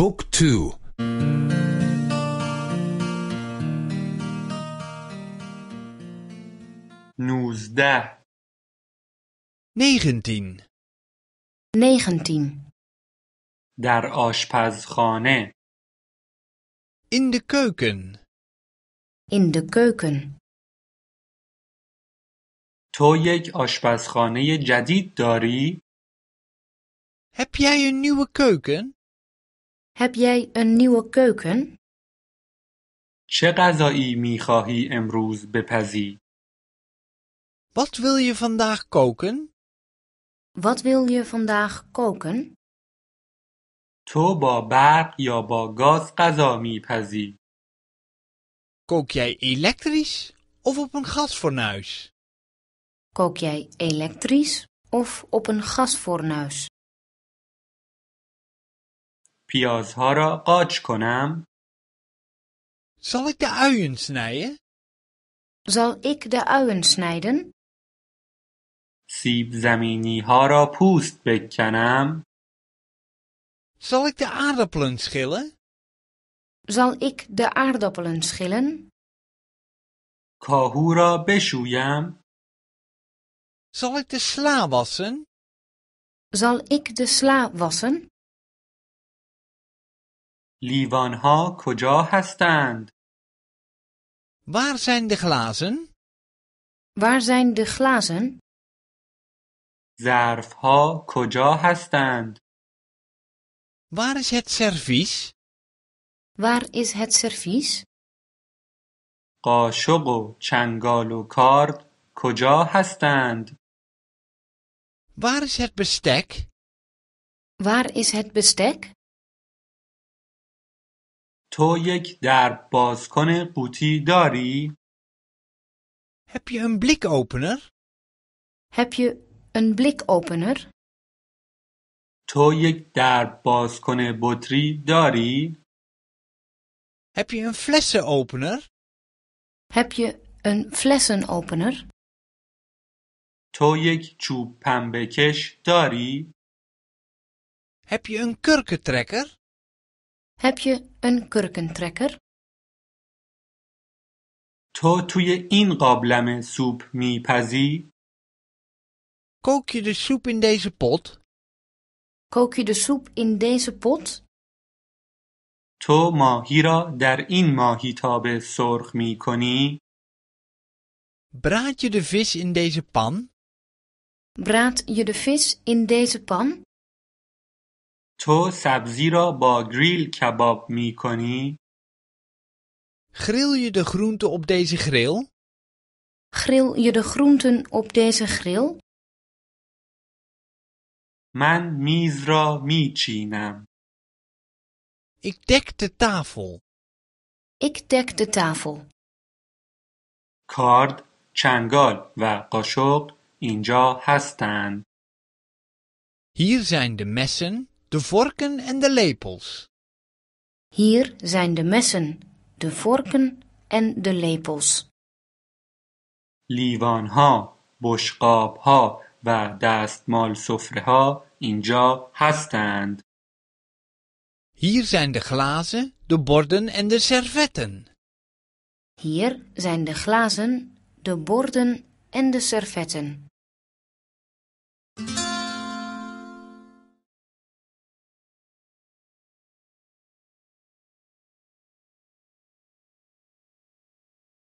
Book 2 19 19 در in de keuken in de keuken تو یک آشپزخانه جدید داری؟ Heb jij een nieuwe keuken? Heb jij een nieuwe keuken? چه غذایی می امروز بپزی؟ Wat wil je vandaag koken? Wat wil je vandaag koken? تو با برق یا با گاز غذا میپزی Kook jij elektrisch of op een gasfornuis? Kook jij elektrisch of op een gasfornuis? پیازها را قاچ کنم؟ Zal ik de uien snijden? Zal ik de uien snijden? سیب زمینی ها را پوست بکنم؟ Zal ik de aardappelen schillen? Zal ik de aardappelen schillen? کاهو را Zal ik de sla wassen? Zal ik de sla wassen? لیوانها کجا هستند؟ Waar zijn de glazen? Waar zijn de glazen? ظرفها کجا هستند؟ Waar is het servies? Waar is het servies? قاشق و چنگال و کارد کجا Waar is het bestek? Waar is het bestek? تو یک دربازکن قوطی داری؟ Heb je een blikopener? Heb je een blikopener? تو یک دربازکن بطری داری؟ Heb je een flessenopener? Heb je een flessenopener? تو یک چوب پنبه کش داری؟ Heb je een kurkentrekker? Heb je een kurkentrekker? تو in, این قابلمه سوپ میپزی؟ Kook je de soep in deze pot? Kook je de soep in deze pot? To ma را در mahitabe ماهیتاب سرخ می کنی؟ je de vis in deze pan? Braat je de vis in deze pan? تو سبزی را با گریل کباب می کنی؟ Grill je de groenten op deze grill? Grill je de groenten op deze grill? Man misra mi china. Ik dek de tafel. Ik dek de tafel. کارد، changal va in inja hastan. Hier zijn de messen, de vorken en de lepels. Hier zijn de messen, de vorken en de lepels. لیوانها، بشقابها و دستمال سفرهها اینجا هستند. Hier zijn de glazen, de borden en de servetten. Hier zijn de glazen, de borden en de servetten.